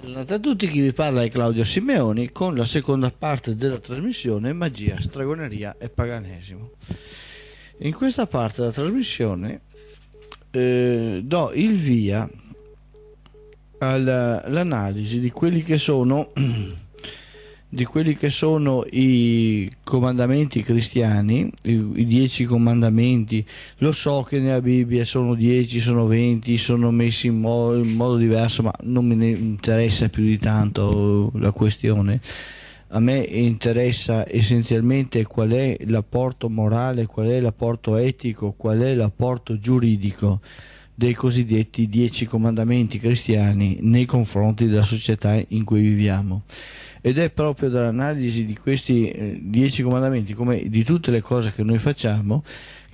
Buongiorno a tutti, chi vi parla è Claudio Simeoni con la seconda parte della trasmissione Magia, Stragoneria e Paganesimo. In questa parte della trasmissione eh, do il via all'analisi di quelli che sono di quelli che sono i comandamenti cristiani, i, i dieci comandamenti, lo so che nella Bibbia sono dieci, sono venti, sono messi in modo, in modo diverso, ma non mi interessa più di tanto la questione. A me interessa essenzialmente qual è l'apporto morale, qual è l'apporto etico, qual è l'apporto giuridico dei cosiddetti dieci comandamenti cristiani nei confronti della società in cui viviamo ed è proprio dall'analisi di questi eh, dieci comandamenti, come di tutte le cose che noi facciamo,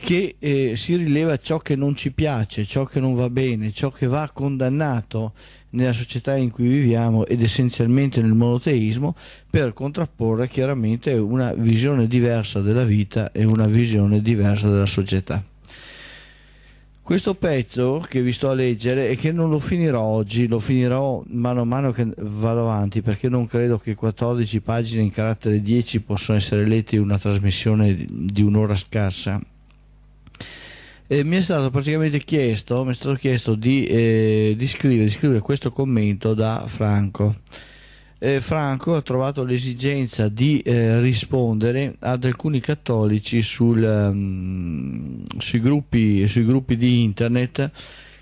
che eh, si rileva ciò che non ci piace, ciò che non va bene, ciò che va condannato nella società in cui viviamo ed essenzialmente nel monoteismo per contrapporre chiaramente una visione diversa della vita e una visione diversa della società. Questo pezzo che vi sto a leggere e che non lo finirò oggi, lo finirò mano a mano che vado avanti perché non credo che 14 pagine in carattere 10 possano essere lette in una trasmissione di un'ora scarsa. E mi è stato praticamente chiesto, stato chiesto di, eh, di, scrivere, di scrivere questo commento da Franco eh, Franco ha trovato l'esigenza di eh, rispondere ad alcuni cattolici sul, um, sui, gruppi, sui gruppi di internet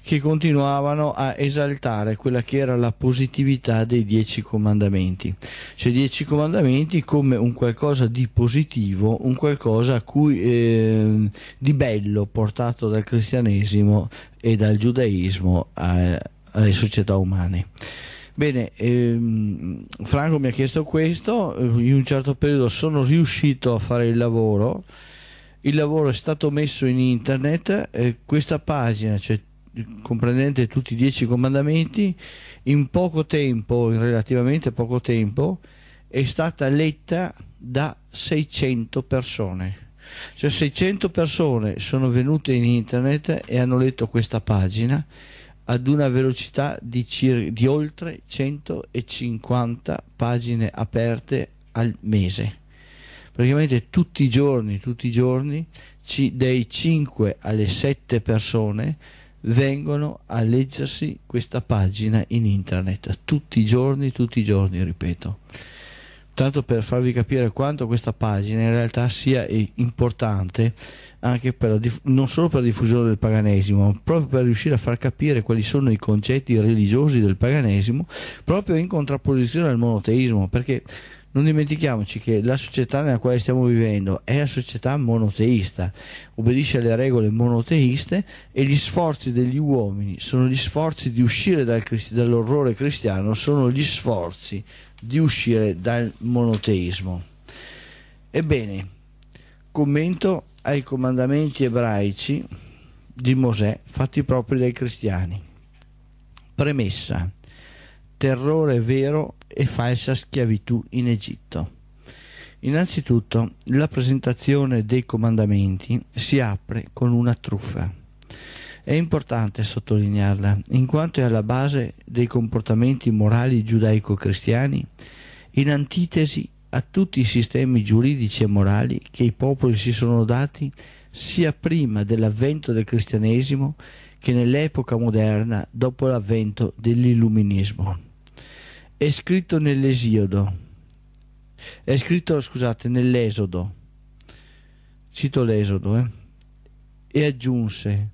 che continuavano a esaltare quella che era la positività dei dieci comandamenti, cioè dieci comandamenti come un qualcosa di positivo, un qualcosa cui, eh, di bello portato dal cristianesimo e dal giudaismo a, alle società umane. Bene, ehm, Franco mi ha chiesto questo, eh, in un certo periodo sono riuscito a fare il lavoro, il lavoro è stato messo in internet, eh, questa pagina, cioè comprendente tutti i dieci comandamenti, in poco tempo, in relativamente poco tempo, è stata letta da 600 persone. Cioè 600 persone sono venute in internet e hanno letto questa pagina ad una velocità di, di oltre 150 pagine aperte al mese. Praticamente tutti i giorni, tutti i giorni, ci, dai 5 alle 7 persone vengono a leggersi questa pagina in internet. Tutti i giorni, tutti i giorni, ripeto. Tanto per farvi capire quanto questa pagina in realtà sia eh, importante, anche per, non solo per la diffusione del paganesimo, ma proprio per riuscire a far capire quali sono i concetti religiosi del paganesimo, proprio in contrapposizione al monoteismo, perché non dimentichiamoci che la società nella quale stiamo vivendo è la società monoteista, obbedisce alle regole monoteiste e gli sforzi degli uomini sono gli sforzi di uscire dal cristi- dall'orrore cristiano, sono gli sforzi di uscire dal monoteismo. Ebbene, commento ai comandamenti ebraici di Mosè fatti propri dai cristiani. Premessa. Terrore vero e falsa schiavitù in Egitto. Innanzitutto, la presentazione dei comandamenti si apre con una truffa. È importante sottolinearla, in quanto è alla base dei comportamenti morali giudaico-cristiani, in antitesi a tutti i sistemi giuridici e morali che i popoli si sono dati sia prima dell'avvento del cristianesimo che nell'epoca moderna dopo l'avvento dell'illuminismo. È scritto nell'Esiodo, è scritto, scusate, nell'Esodo, cito l'Esodo, eh? e aggiunse,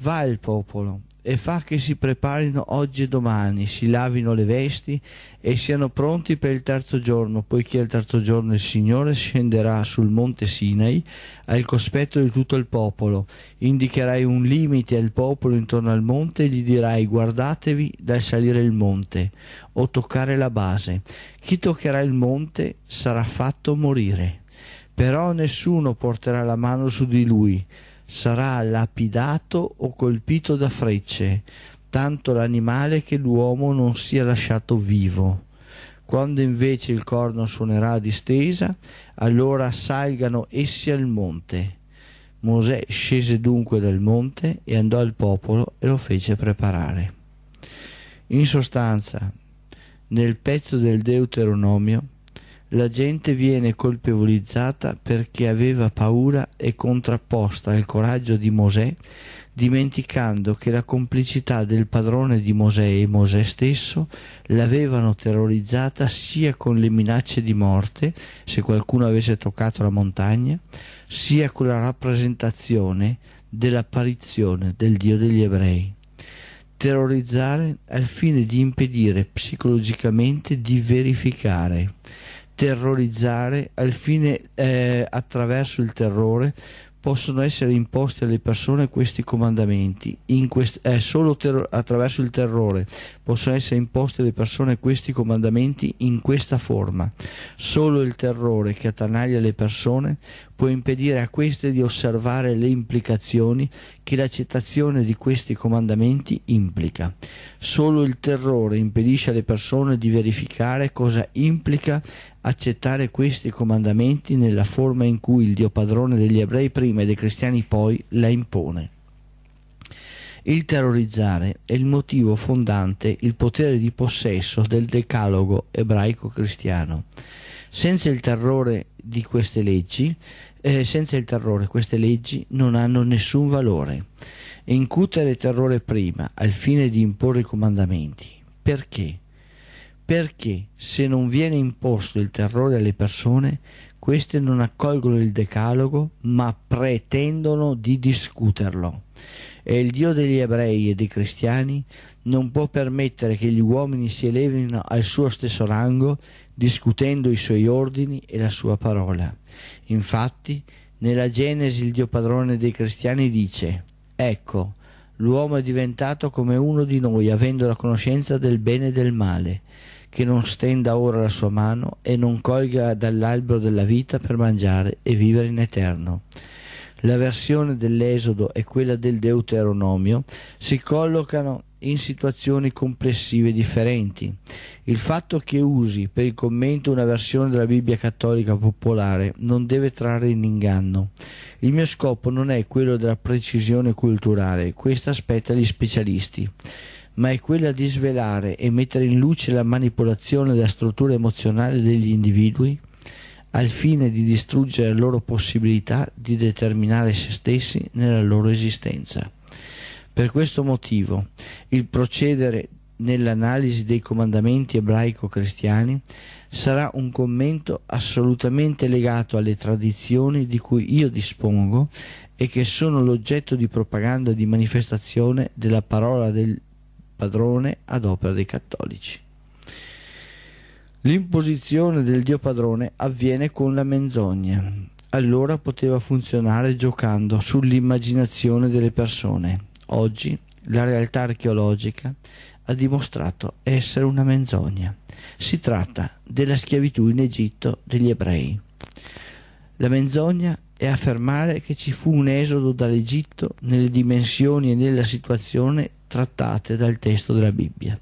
va il popolo e fa che si preparino oggi e domani, si lavino le vesti e siano pronti per il terzo giorno, poiché al terzo giorno il Signore scenderà sul monte Sinai al cospetto di tutto il popolo. Indicherai un limite al popolo intorno al monte e gli dirai guardatevi dal salire il monte o toccare la base. Chi toccherà il monte sarà fatto morire. Però nessuno porterà la mano su di lui sarà lapidato o colpito da frecce, tanto l'animale che l'uomo non sia lasciato vivo. Quando invece il corno suonerà a distesa, allora salgano essi al monte. Mosè scese dunque dal monte e andò al popolo e lo fece preparare. In sostanza, nel pezzo del Deuteronomio la gente viene colpevolizzata perché aveva paura e contrapposta al coraggio di Mosè, dimenticando che la complicità del padrone di Mosè e Mosè stesso l'avevano terrorizzata sia con le minacce di morte, se qualcuno avesse toccato la montagna, sia con la rappresentazione dell'apparizione del Dio degli ebrei terrorizzare al fine di impedire psicologicamente di verificare terrorizzare al fine eh, attraverso il terrore possono essere imposti alle persone questi comandamenti. in Quest eh, solo attraverso il terrore possono essere imposti alle persone questi comandamenti in questa forma. Solo il terrore che attanaglia le persone può impedire a queste di osservare le implicazioni che l'accettazione di questi comandamenti implica. Solo il terrore impedisce alle persone di verificare cosa implica accettare questi comandamenti nella forma in cui il Dio padrone degli ebrei prima e dei cristiani poi la impone. Il terrorizzare è il motivo fondante, il potere di possesso del decalogo ebraico-cristiano. Senza il terrore di queste leggi, eh, senza il terrore queste leggi non hanno nessun valore. Incutere terrore prima al fine di imporre i comandamenti. Perché? perché se non viene imposto il terrore alle persone, queste non accolgono il decalogo, ma pretendono di discuterlo. E il Dio degli ebrei e dei cristiani non può permettere che gli uomini si elevino al suo stesso rango discutendo i suoi ordini e la sua parola. Infatti, nella Genesi il Dio padrone dei cristiani dice Ecco, l'uomo è diventato come uno di noi, avendo la conoscenza del bene e del male che non stenda ora la sua mano e non colga dall'albero della vita per mangiare e vivere in eterno. La versione dell'Esodo e quella del Deuteronomio si collocano in situazioni complessive differenti. Il fatto che usi per il commento una versione della Bibbia cattolica popolare non deve trarre in inganno. Il mio scopo non è quello della precisione culturale, questo aspetta gli specialisti ma è quella di svelare e mettere in luce la manipolazione della struttura emozionale degli individui al fine di distruggere la loro possibilità di determinare se stessi nella loro esistenza. Per questo motivo il procedere nell'analisi dei comandamenti ebraico-cristiani sarà un commento assolutamente legato alle tradizioni di cui io dispongo e che sono l'oggetto di propaganda e di manifestazione della parola del, padrone ad opera dei cattolici. L'imposizione del Dio padrone avviene con la menzogna. Allora poteva funzionare giocando sull'immaginazione delle persone. Oggi la realtà archeologica ha dimostrato essere una menzogna. Si tratta della schiavitù in Egitto degli ebrei. La menzogna è affermare che ci fu un esodo dall'Egitto nelle dimensioni e nella situazione trattate dal testo della Bibbia.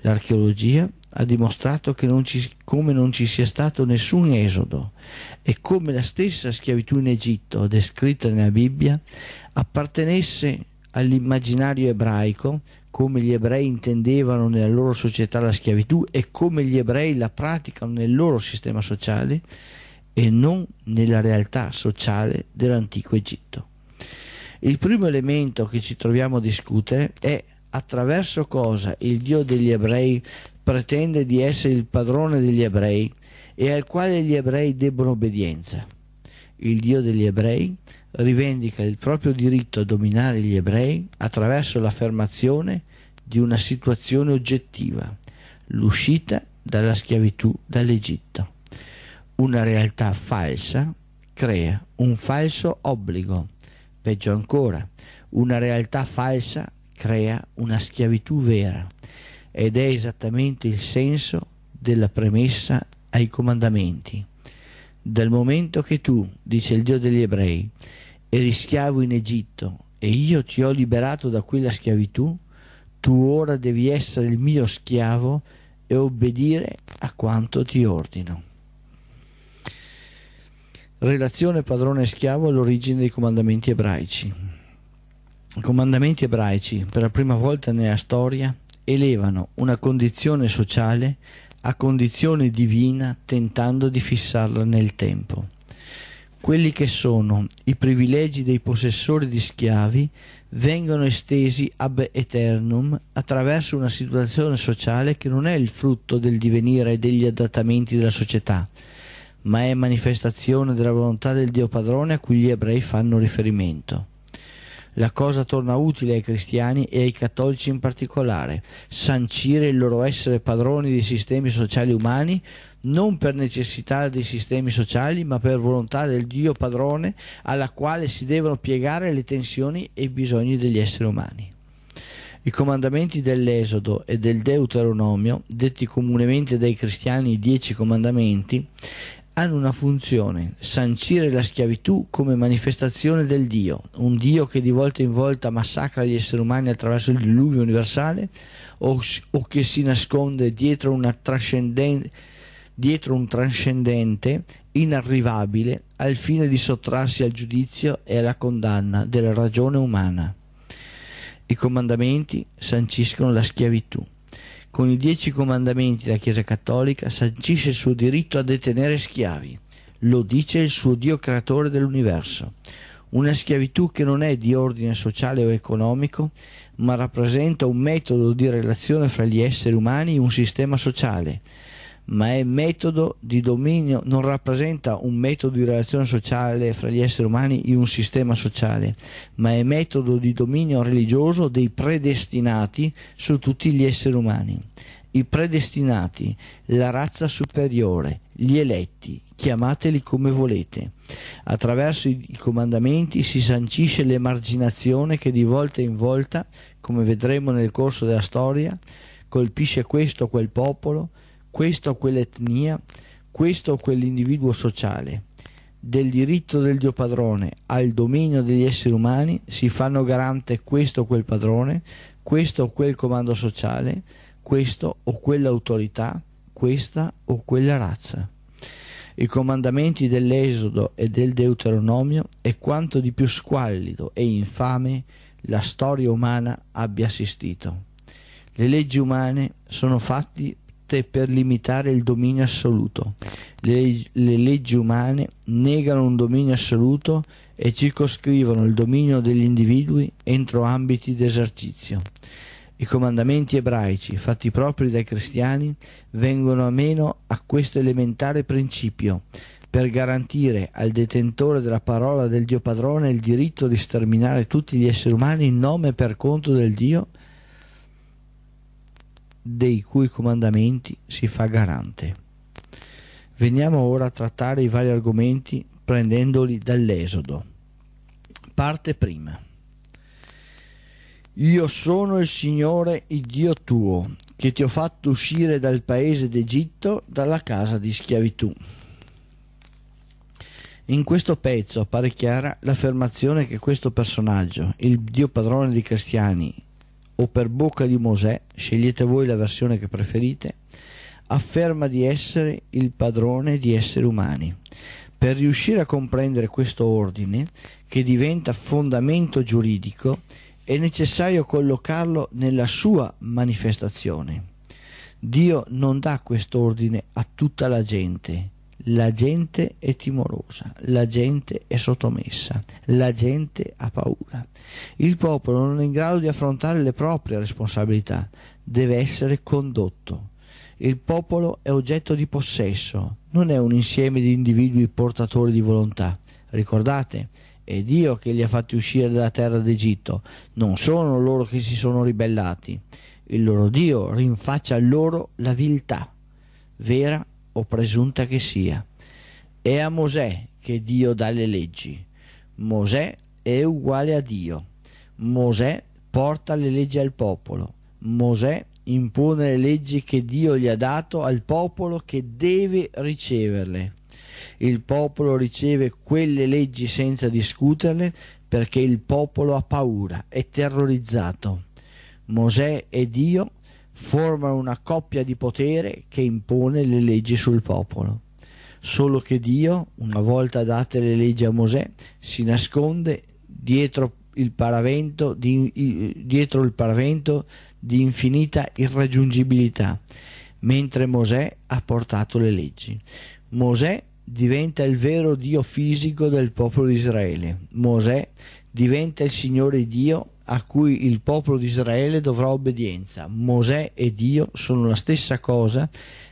L'archeologia ha dimostrato che non ci, come non ci sia stato nessun esodo e come la stessa schiavitù in Egitto descritta nella Bibbia appartenesse all'immaginario ebraico come gli ebrei intendevano nella loro società la schiavitù e come gli ebrei la praticano nel loro sistema sociale e non nella realtà sociale dell'antico Egitto. Il primo elemento che ci troviamo a discutere è attraverso cosa il Dio degli ebrei pretende di essere il padrone degli ebrei e al quale gli ebrei debbono obbedienza. Il Dio degli ebrei rivendica il proprio diritto a dominare gli ebrei attraverso l'affermazione di una situazione oggettiva, l'uscita dalla schiavitù dall'Egitto. Una realtà falsa crea un falso obbligo Peggio ancora, una realtà falsa crea una schiavitù vera ed è esattamente il senso della premessa ai comandamenti. Dal momento che tu, dice il Dio degli ebrei, eri schiavo in Egitto e io ti ho liberato da quella schiavitù, tu ora devi essere il mio schiavo e obbedire a quanto ti ordino. Relazione padrone schiavo all'origine dei comandamenti ebraici. I comandamenti ebraici, per la prima volta nella storia, elevano una condizione sociale a condizione divina tentando di fissarla nel tempo. Quelli che sono i privilegi dei possessori di schiavi vengono estesi ab eternum attraverso una situazione sociale che non è il frutto del divenire e degli adattamenti della società, ma è manifestazione della volontà del Dio padrone a cui gli ebrei fanno riferimento. La cosa torna utile ai cristiani e ai cattolici in particolare, sancire il loro essere padroni dei sistemi sociali umani, non per necessità dei sistemi sociali, ma per volontà del Dio padrone alla quale si devono piegare le tensioni e i bisogni degli esseri umani. I comandamenti dell'Esodo e del Deuteronomio, detti comunemente dai cristiani i dieci comandamenti, hanno una funzione, sancire la schiavitù come manifestazione del Dio, un Dio che di volta in volta massacra gli esseri umani attraverso il diluvio universale o, o che si nasconde dietro, dietro un trascendente inarrivabile al fine di sottrarsi al giudizio e alla condanna della ragione umana. I comandamenti sanciscono la schiavitù con i dieci comandamenti la Chiesa Cattolica sancisce il suo diritto a detenere schiavi. Lo dice il suo Dio creatore dell'universo. Una schiavitù che non è di ordine sociale o economico, ma rappresenta un metodo di relazione fra gli esseri umani e un sistema sociale ma è metodo di dominio, non rappresenta un metodo di relazione sociale fra gli esseri umani in un sistema sociale, ma è metodo di dominio religioso dei predestinati su tutti gli esseri umani. I predestinati, la razza superiore, gli eletti, chiamateli come volete. Attraverso i comandamenti si sancisce l'emarginazione che di volta in volta, come vedremo nel corso della storia, colpisce questo o quel popolo, questa o quell'etnia, questo o quell'individuo sociale. Del diritto del Dio padrone al dominio degli esseri umani si fanno garante questo o quel padrone, questo o quel comando sociale, questo o quell'autorità, questa o quella razza. I comandamenti dell'Esodo e del Deuteronomio è quanto di più squallido e infame la storia umana abbia assistito. Le leggi umane sono fatti prodotte per limitare il dominio assoluto. Le, le leggi umane negano un dominio assoluto e circoscrivono il dominio degli individui entro ambiti d'esercizio. I comandamenti ebraici, fatti propri dai cristiani, vengono a meno a questo elementare principio per garantire al detentore della parola del Dio padrone il diritto di sterminare tutti gli esseri umani in nome e per conto del Dio dei cui comandamenti si fa garante. Veniamo ora a trattare i vari argomenti prendendoli dall'Esodo. Parte prima. Io sono il Signore, il Dio tuo, che ti ho fatto uscire dal paese d'Egitto, dalla casa di schiavitù. In questo pezzo appare chiara l'affermazione che questo personaggio, il Dio padrone dei cristiani, o per bocca di Mosè, scegliete voi la versione che preferite, afferma di essere il padrone di esseri umani. Per riuscire a comprendere questo ordine, che diventa fondamento giuridico, è necessario collocarlo nella sua manifestazione. Dio non dà quest'ordine a tutta la gente, la gente è timorosa, la gente è sottomessa, la gente ha paura. Il popolo non è in grado di affrontare le proprie responsabilità, deve essere condotto. Il popolo è oggetto di possesso, non è un insieme di individui portatori di volontà. Ricordate, è Dio che li ha fatti uscire dalla terra d'Egitto, non sono loro che si sono ribellati. Il loro Dio rinfaccia a loro la viltà vera o presunta che sia. È a Mosè che Dio dà le leggi. Mosè è uguale a Dio. Mosè porta le leggi al popolo. Mosè impone le leggi che Dio gli ha dato al popolo che deve riceverle. Il popolo riceve quelle leggi senza discuterle perché il popolo ha paura, è terrorizzato. Mosè e Dio formano una coppia di potere che impone le leggi sul popolo. Solo che Dio, una volta date le leggi a Mosè, si nasconde dietro il paravento di, dietro il paravento di infinita irraggiungibilità, mentre Mosè ha portato le leggi. Mosè diventa il vero Dio fisico del popolo di Israele. Mosè diventa il Signore Dio a cui il popolo di Israele dovrà obbedienza. Mosè e Dio sono la stessa cosa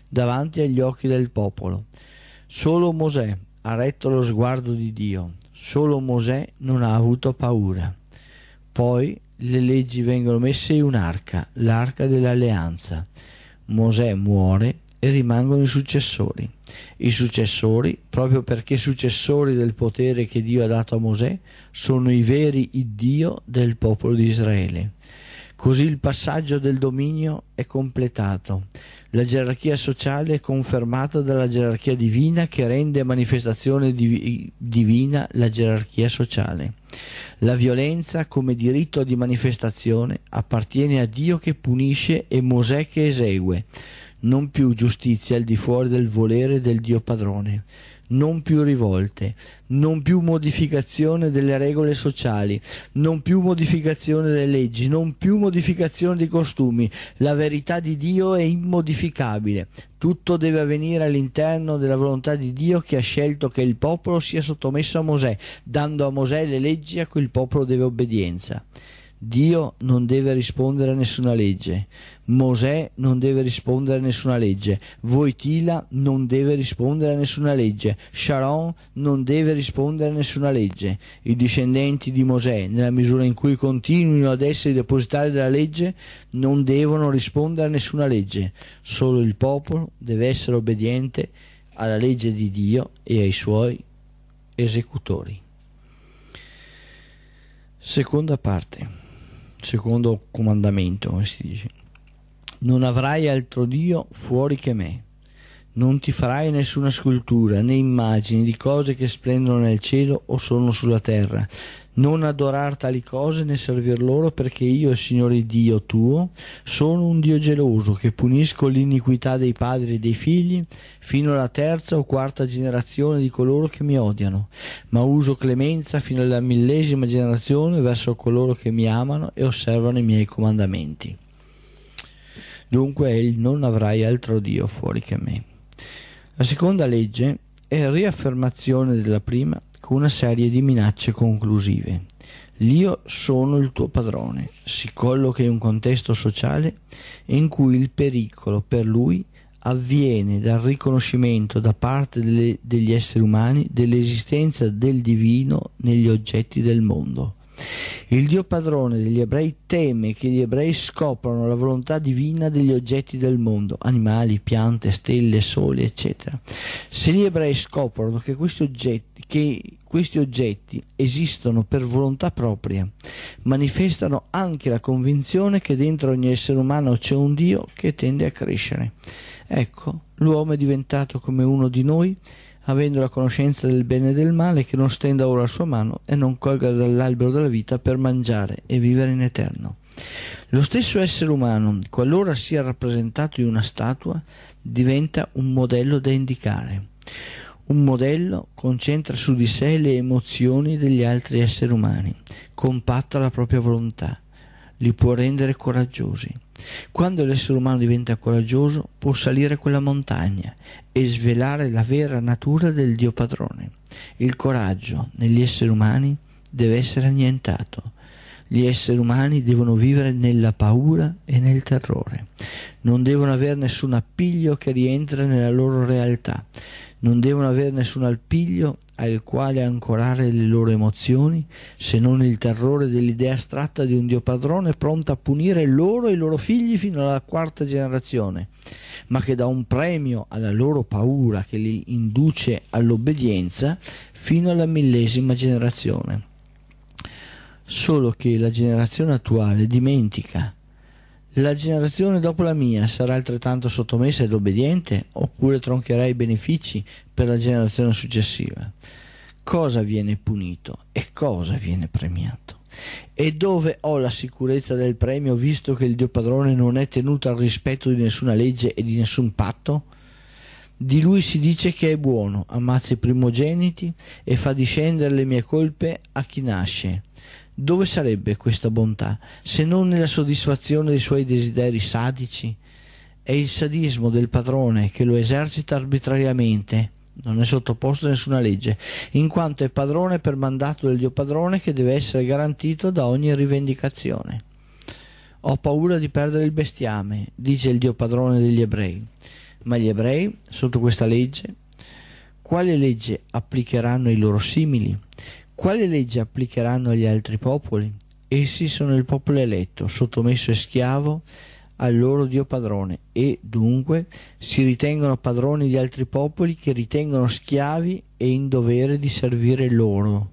davanti agli occhi del popolo. Solo Mosè ha retto lo sguardo di Dio, solo Mosè non ha avuto paura. Poi le leggi vengono messe in un'arca, l'arca dell'alleanza. Mosè muore e rimangono i successori. I successori, proprio perché successori del potere che Dio ha dato a Mosè, sono i veri iddio del popolo di Israele. Così il passaggio del dominio è completato. La gerarchia sociale è confermata dalla gerarchia divina che rende manifestazione div divina la gerarchia sociale. La violenza come diritto di manifestazione appartiene a Dio che punisce e Mosè che esegue, non più giustizia al di fuori del volere del Dio padrone non più rivolte, non più modificazione delle regole sociali, non più modificazione delle leggi, non più modificazione dei costumi. La verità di Dio è immodificabile. Tutto deve avvenire all'interno della volontà di Dio che ha scelto che il popolo sia sottomesso a Mosè, dando a Mosè le leggi a cui il popolo deve obbedienza. Dio non deve rispondere a nessuna legge, Mosè non deve rispondere a nessuna legge, Voitila non deve rispondere a nessuna legge, Sharon non deve rispondere a nessuna legge. I discendenti di Mosè, nella misura in cui continuino ad essere i depositari della legge, non devono rispondere a nessuna legge, solo il popolo deve essere obbediente alla legge di Dio e ai suoi esecutori. Seconda parte, secondo comandamento, come si dice. Non avrai altro Dio fuori che me. Non ti farai nessuna scultura né immagini di cose che splendono nel cielo o sono sulla terra. Non adorar tali cose né servir loro perché io, il Signore Dio tuo, sono un Dio geloso che punisco l'iniquità dei padri e dei figli fino alla terza o quarta generazione di coloro che mi odiano, ma uso clemenza fino alla millesima generazione verso coloro che mi amano e osservano i miei comandamenti. Dunque il non avrai altro Dio fuori che me. La seconda legge è riaffermazione della prima con una serie di minacce conclusive. L'io sono il tuo padrone si colloca in un contesto sociale in cui il pericolo per lui avviene dal riconoscimento da parte delle, degli esseri umani dell'esistenza del divino negli oggetti del mondo. Il Dio padrone degli ebrei teme che gli ebrei scoprano la volontà divina degli oggetti del mondo, animali, piante, stelle, sole, eccetera. Se gli ebrei scoprono che questi oggetti, che questi oggetti esistono per volontà propria, manifestano anche la convinzione che dentro ogni essere umano c'è un Dio che tende a crescere. Ecco, l'uomo è diventato come uno di noi avendo la conoscenza del bene e del male, che non stenda ora la sua mano e non colga dall'albero della vita per mangiare e vivere in eterno. Lo stesso essere umano, qualora sia rappresentato in una statua, diventa un modello da indicare. Un modello concentra su di sé le emozioni degli altri esseri umani, compatta la propria volontà, li può rendere coraggiosi quando l'essere umano diventa coraggioso, può salire quella montagna e svelare la vera natura del Dio padrone. Il coraggio negli esseri umani deve essere annientato. Gli esseri umani devono vivere nella paura e nel terrore. Non devono avere nessun appiglio che rientra nella loro realtà non devono avere nessun alpiglio al quale ancorare le loro emozioni, se non il terrore dell'idea astratta di un Dio padrone pronto a punire loro e i loro figli fino alla quarta generazione, ma che dà un premio alla loro paura che li induce all'obbedienza fino alla millesima generazione. Solo che la generazione attuale dimentica la generazione dopo la mia sarà altrettanto sottomessa ed obbediente oppure troncherà i benefici per la generazione successiva? Cosa viene punito e cosa viene premiato? E dove ho la sicurezza del premio visto che il Dio padrone non è tenuto al rispetto di nessuna legge e di nessun patto? Di lui si dice che è buono, ammazza i primogeniti e fa discendere le mie colpe a chi nasce dove sarebbe questa bontà se non nella soddisfazione dei suoi desideri sadici? È il sadismo del padrone che lo esercita arbitrariamente, non è sottoposto a nessuna legge, in quanto è padrone per mandato del Dio padrone che deve essere garantito da ogni rivendicazione. Ho paura di perdere il bestiame, dice il Dio padrone degli ebrei. Ma gli ebrei, sotto questa legge, quale legge applicheranno i loro simili? Quale legge applicheranno agli altri popoli? Essi sono il popolo eletto, sottomesso e schiavo al loro Dio padrone e dunque si ritengono padroni di altri popoli che ritengono schiavi e in dovere di servire loro.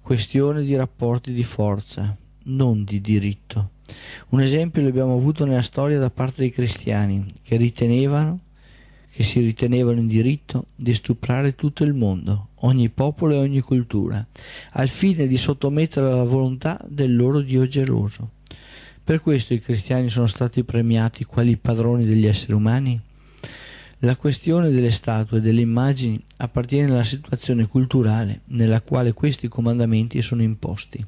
Questione di rapporti di forza, non di diritto. Un esempio abbiamo avuto nella storia da parte dei cristiani che ritenevano che si ritenevano in diritto di stuprare tutto il mondo, ogni popolo e ogni cultura, al fine di sottomettere alla volontà del loro Dio geloso. Per questo i cristiani sono stati premiati quali padroni degli esseri umani? La questione delle statue e delle immagini appartiene alla situazione culturale nella quale questi comandamenti sono imposti.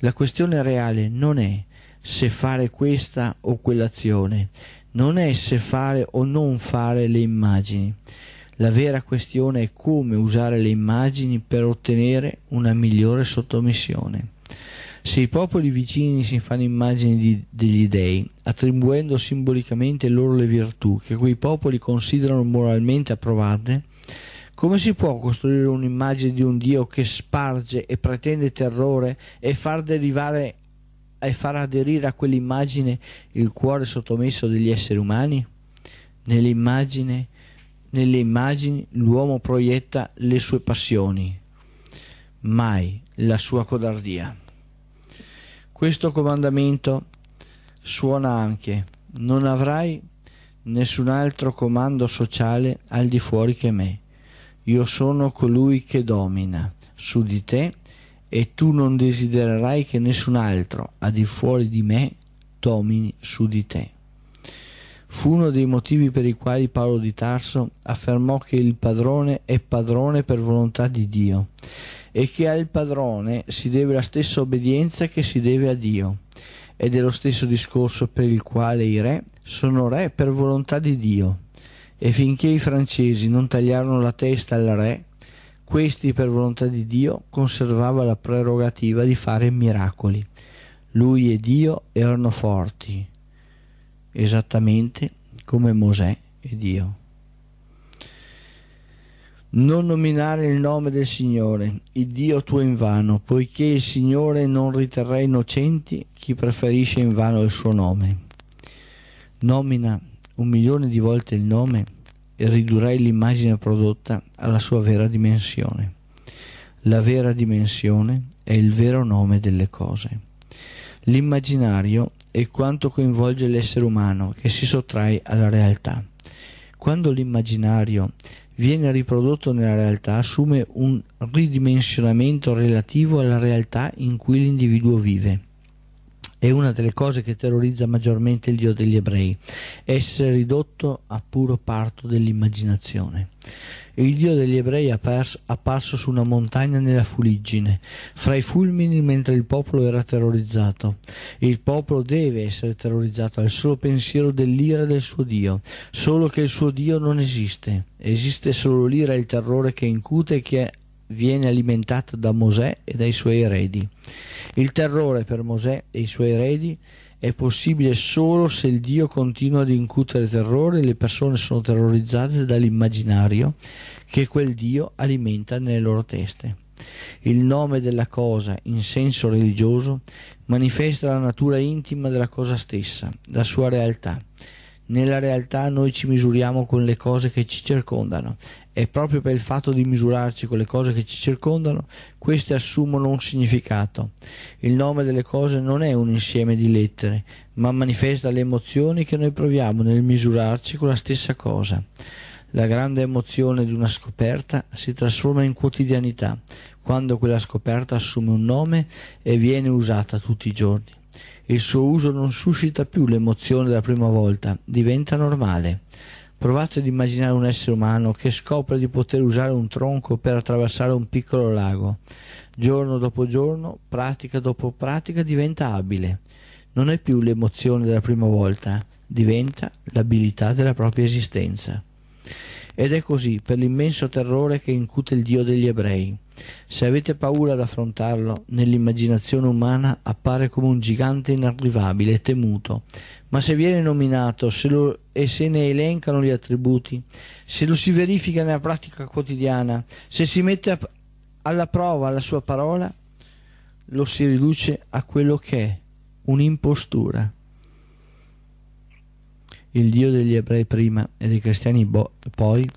La questione reale non è se fare questa o quell'azione, non è se fare o non fare le immagini. La vera questione è come usare le immagini per ottenere una migliore sottomissione. Se i popoli vicini si fanno immagini di, degli dei, attribuendo simbolicamente loro le virtù che quei popoli considerano moralmente approvate, come si può costruire un'immagine di un Dio che sparge e pretende terrore e far derivare e far aderire a quell'immagine il cuore sottomesso degli esseri umani? Nelle nelle immagini l'uomo proietta le sue passioni, mai la sua codardia. Questo comandamento suona anche non avrai nessun altro comando sociale al di fuori che me. Io sono colui che domina su di te e tu non desidererai che nessun altro al di fuori di me domini su di te. Fu uno dei motivi per i quali Paolo di Tarso affermò che il padrone è padrone per volontà di Dio e che al padrone si deve la stessa obbedienza che si deve a Dio. Ed è lo stesso discorso per il quale i re sono re per volontà di Dio. E finché i francesi non tagliarono la testa al re, questi, per volontà di Dio, conservava la prerogativa di fare miracoli. Lui e Dio erano forti, esattamente come Mosè e Dio. Non nominare il nome del Signore, il Dio tuo in vano, poiché il Signore non riterrà innocenti chi preferisce invano il suo nome. Nomina un milione di volte il nome e ridurai l'immagine prodotta alla sua vera dimensione. La vera dimensione è il vero nome delle cose. L'immaginario è quanto coinvolge l'essere umano che si sottrae alla realtà. Quando l'immaginario viene riprodotto nella realtà assume un ridimensionamento relativo alla realtà in cui l'individuo vive è una delle cose che terrorizza maggiormente il Dio degli ebrei, essere ridotto a puro parto dell'immaginazione. Il Dio degli ebrei è apparso su una montagna nella fuliggine, fra i fulmini mentre il popolo era terrorizzato. Il popolo deve essere terrorizzato al solo pensiero dell'ira del suo Dio, solo che il suo Dio non esiste. Esiste solo l'ira e il terrore che incute e che viene alimentata da Mosè e dai suoi eredi. Il terrore per Mosè e i suoi eredi è possibile solo se il Dio continua ad incutere terrore e le persone sono terrorizzate dall'immaginario che quel Dio alimenta nelle loro teste. Il nome della cosa, in senso religioso, manifesta la natura intima della cosa stessa, la sua realtà. Nella realtà noi ci misuriamo con le cose che ci circondano e proprio per il fatto di misurarci con le cose che ci circondano, queste assumono un significato. Il nome delle cose non è un insieme di lettere, ma manifesta le emozioni che noi proviamo nel misurarci con la stessa cosa. La grande emozione di una scoperta si trasforma in quotidianità quando quella scoperta assume un nome e viene usata tutti i giorni. Il suo uso non suscita più l'emozione della prima volta, diventa normale. Provate ad immaginare un essere umano che scopre di poter usare un tronco per attraversare un piccolo lago. Giorno dopo giorno, pratica dopo pratica diventa abile. Non è più l'emozione della prima volta, diventa l'abilità della propria esistenza. Ed è così per l'immenso terrore che incute il Dio degli ebrei. Se avete paura ad affrontarlo, nell'immaginazione umana appare come un gigante inarrivabile e temuto, ma se viene nominato se lo, e se ne elencano gli attributi, se lo si verifica nella pratica quotidiana, se si mette a, alla prova la sua parola, lo si riduce a quello che è, un'impostura. Il Dio degli ebrei prima e dei cristiani poi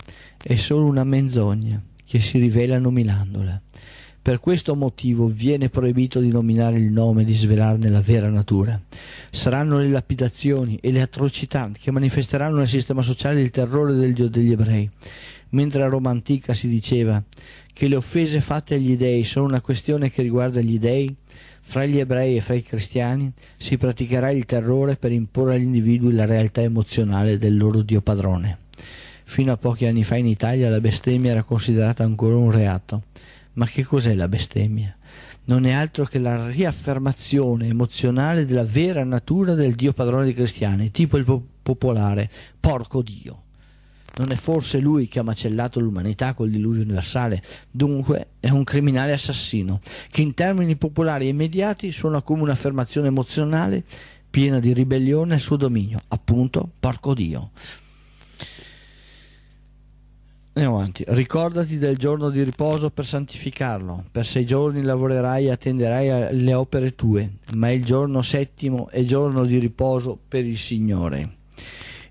è solo una menzogna che si rivela nominandola. Per questo motivo viene proibito di nominare il nome e di svelarne la vera natura. Saranno le lapidazioni e le atrocità che manifesteranno nel sistema sociale il terrore del Dio degli ebrei. Mentre a Roma antica si diceva che le offese fatte agli dei sono una questione che riguarda gli dei, fra gli ebrei e fra i cristiani si praticherà il terrore per imporre agli individui la realtà emozionale del loro Dio padrone. Fino a pochi anni fa in Italia la bestemmia era considerata ancora un reato. Ma che cos'è la bestemmia? Non è altro che la riaffermazione emozionale della vera natura del Dio padrone dei cristiani, tipo il popolare, porco Dio. Non è forse lui che ha macellato l'umanità col diluvio universale? Dunque è un criminale assassino, che in termini popolari e immediati suona come un'affermazione emozionale piena di ribellione al suo dominio, appunto porco Dio. Andiamo avanti. Ricordati del giorno di riposo per santificarlo. Per sei giorni lavorerai e attenderai alle opere tue, ma il giorno settimo è giorno di riposo per il Signore.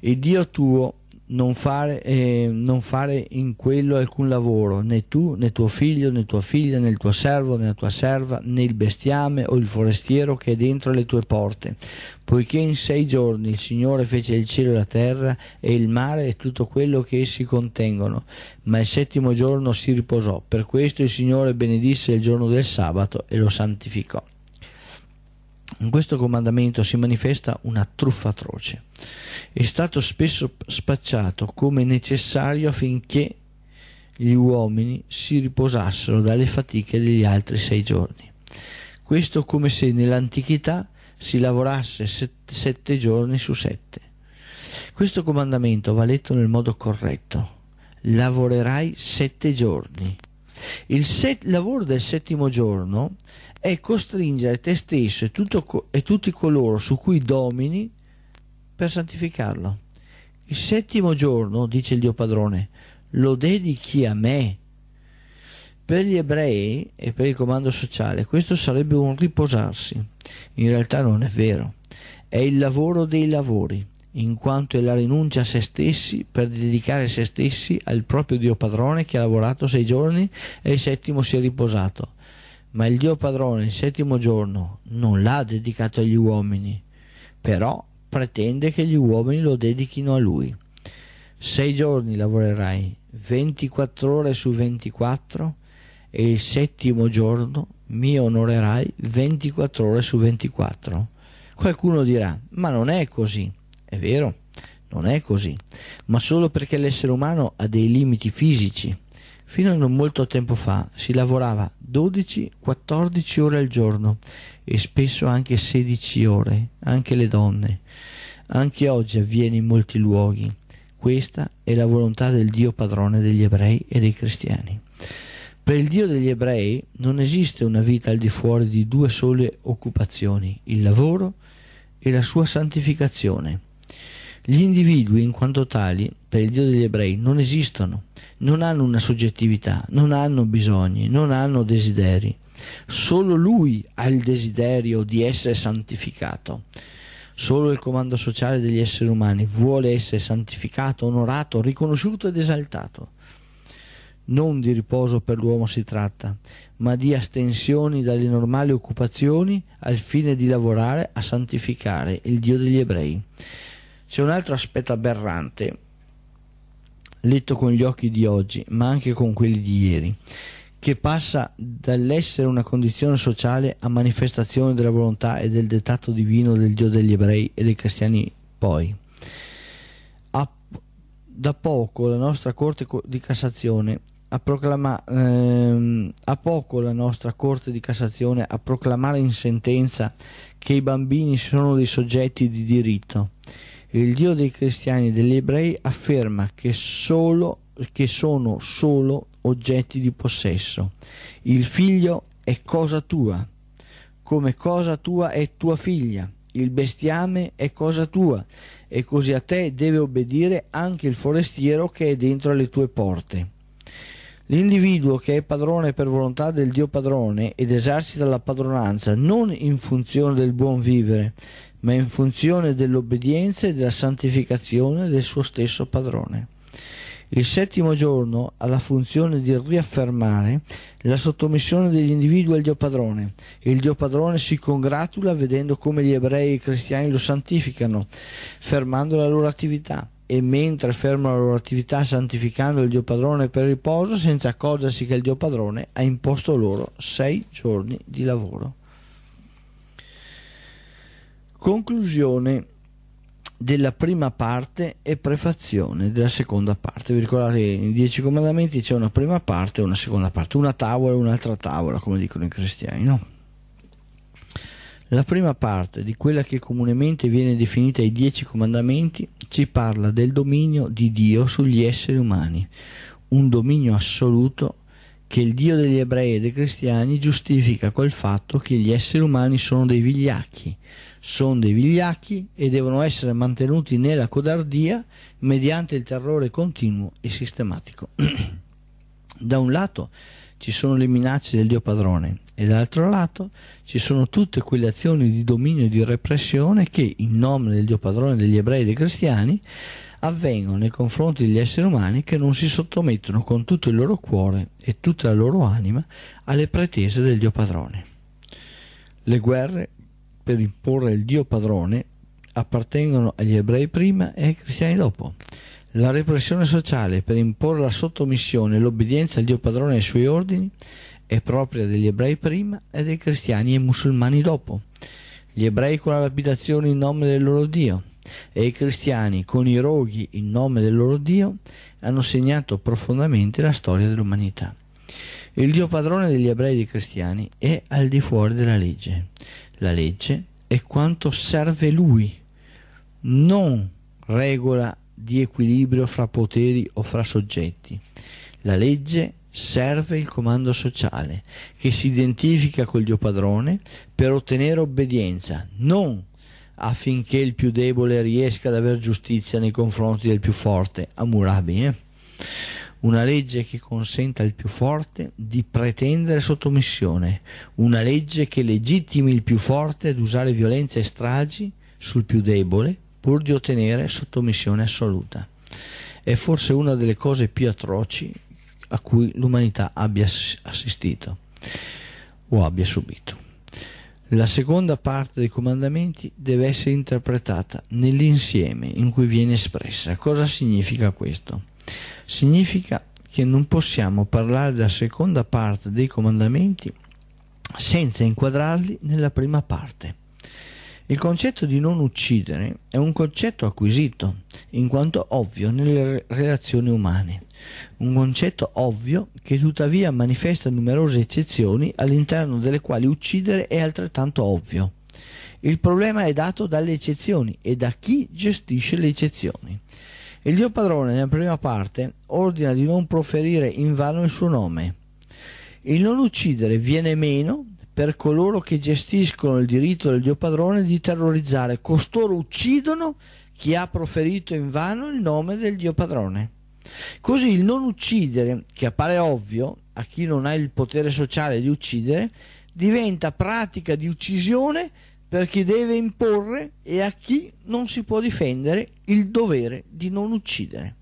E Dio tuo non fare, eh, non fare in quello alcun lavoro, né tu, né tuo figlio, né tua figlia, né il tuo servo, né la tua serva, né il bestiame o il forestiero che è dentro le tue porte, poiché in sei giorni il Signore fece il cielo e la terra e il mare e tutto quello che essi contengono, ma il settimo giorno si riposò. Per questo il Signore benedisse il giorno del sabato e lo santificò. In questo comandamento si manifesta una truffa atroce. È stato spesso spacciato come necessario affinché gli uomini si riposassero dalle fatiche degli altri sei giorni. Questo come se nell'antichità si lavorasse sette giorni su sette. Questo comandamento va letto nel modo corretto. Lavorerai sette giorni. Il lavoro del settimo giorno è costringere te stesso e, tutto, e tutti coloro su cui domini per santificarlo. Il settimo giorno, dice il Dio padrone, lo dedichi a me. Per gli ebrei e per il comando sociale questo sarebbe un riposarsi. In realtà non è vero. È il lavoro dei lavori, in quanto è la rinuncia a se stessi per dedicare se stessi al proprio Dio padrone che ha lavorato sei giorni e il settimo si è riposato ma il Dio padrone il settimo giorno non l'ha dedicato agli uomini, però pretende che gli uomini lo dedichino a lui. Sei giorni lavorerai, 24 ore su 24, e il settimo giorno mi onorerai 24 ore su 24. Qualcuno dirà, ma non è così. È vero, non è così, ma solo perché l'essere umano ha dei limiti fisici Fino a non molto tempo fa si lavorava 12-14 ore al giorno e spesso anche 16 ore, anche le donne. Anche oggi avviene in molti luoghi. Questa è la volontà del Dio padrone degli ebrei e dei cristiani. Per il Dio degli ebrei non esiste una vita al di fuori di due sole occupazioni, il lavoro e la sua santificazione. Gli individui in quanto tali, per il Dio degli ebrei, non esistono, non hanno una soggettività, non hanno bisogni, non hanno desideri. Solo lui ha il desiderio di essere santificato. Solo il comando sociale degli esseri umani vuole essere santificato, onorato, riconosciuto ed esaltato. Non di riposo per l'uomo si tratta, ma di astensioni dalle normali occupazioni al fine di lavorare a santificare il Dio degli ebrei. C'è un altro aspetto aberrante, letto con gli occhi di oggi, ma anche con quelli di ieri, che passa dall'essere una condizione sociale a manifestazione della volontà e del dettato divino del Dio degli ebrei e dei cristiani poi. A, da poco la nostra Corte di Cassazione a, ehm, a poco la nostra Corte di Cassazione a proclamare in sentenza che i bambini sono dei soggetti di diritto il Dio dei cristiani e degli ebrei afferma che, solo, che sono solo oggetti di possesso. Il figlio è cosa tua, come cosa tua è tua figlia, il bestiame è cosa tua, e così a te deve obbedire anche il forestiero che è dentro le tue porte. L'individuo che è padrone per volontà del Dio padrone ed esercita la padronanza non in funzione del buon vivere, ma in funzione dell'obbedienza e della santificazione del suo stesso padrone. Il settimo giorno ha la funzione di riaffermare la sottomissione degli individui al Dio padrone. e Il Dio padrone si congratula vedendo come gli ebrei e i cristiani lo santificano, fermando la loro attività. E mentre fermano la loro attività santificando il Dio padrone per riposo, senza accorgersi che il Dio padrone ha imposto loro sei giorni di lavoro conclusione della prima parte e prefazione della seconda parte. Vi ricordate che in Dieci Comandamenti c'è una prima parte e una seconda parte, una tavola e un'altra tavola, come dicono i cristiani, no? La prima parte di quella che comunemente viene definita i Dieci Comandamenti ci parla del dominio di Dio sugli esseri umani, un dominio assoluto che il Dio degli ebrei e dei cristiani giustifica col fatto che gli esseri umani sono dei vigliacchi, sono dei vigliacchi e devono essere mantenuti nella codardia mediante il terrore continuo e sistematico. da un lato ci sono le minacce del Dio padrone e dall'altro lato ci sono tutte quelle azioni di dominio e di repressione che, in nome del Dio padrone degli ebrei e dei cristiani, avvengono nei confronti degli esseri umani che non si sottomettono con tutto il loro cuore e tutta la loro anima alle pretese del Dio padrone. Le guerre, per imporre il Dio padrone appartengono agli ebrei prima e ai cristiani dopo. La repressione sociale per imporre la sottomissione e l'obbedienza al Dio padrone e ai suoi ordini è propria degli ebrei prima e dei cristiani e musulmani dopo. Gli ebrei con la lapidazione in nome del loro Dio e i cristiani con i roghi in nome del loro Dio hanno segnato profondamente la storia dell'umanità. Il Dio padrone degli ebrei e dei cristiani è al di fuori della legge la legge e quanto serve lui, non regola di equilibrio fra poteri o fra soggetti. La legge serve il comando sociale che si identifica col Dio padrone per ottenere obbedienza, non affinché il più debole riesca ad avere giustizia nei confronti del più forte, a Murabi. Eh? una legge che consenta al più forte di pretendere sottomissione, una legge che legittimi il più forte ad usare violenza e stragi sul più debole pur di ottenere sottomissione assoluta. È forse una delle cose più atroci a cui l'umanità abbia assistito o abbia subito. La seconda parte dei comandamenti deve essere interpretata nell'insieme in cui viene espressa. Cosa significa questo? Significa che non possiamo parlare della seconda parte dei comandamenti senza inquadrarli nella prima parte. Il concetto di non uccidere è un concetto acquisito, in quanto ovvio nelle relazioni umane, un concetto ovvio che tuttavia manifesta numerose eccezioni all'interno delle quali uccidere è altrettanto ovvio. Il problema è dato dalle eccezioni e da chi gestisce le eccezioni. Il Dio padrone nella prima parte ordina di non proferire in vano il suo nome. Il non uccidere viene meno per coloro che gestiscono il diritto del Dio padrone di terrorizzare. Costoro uccidono chi ha proferito in vano il nome del Dio padrone. Così il non uccidere, che appare ovvio a chi non ha il potere sociale di uccidere, diventa pratica di uccisione per chi deve imporre e a chi non si può difendere il dovere di non uccidere.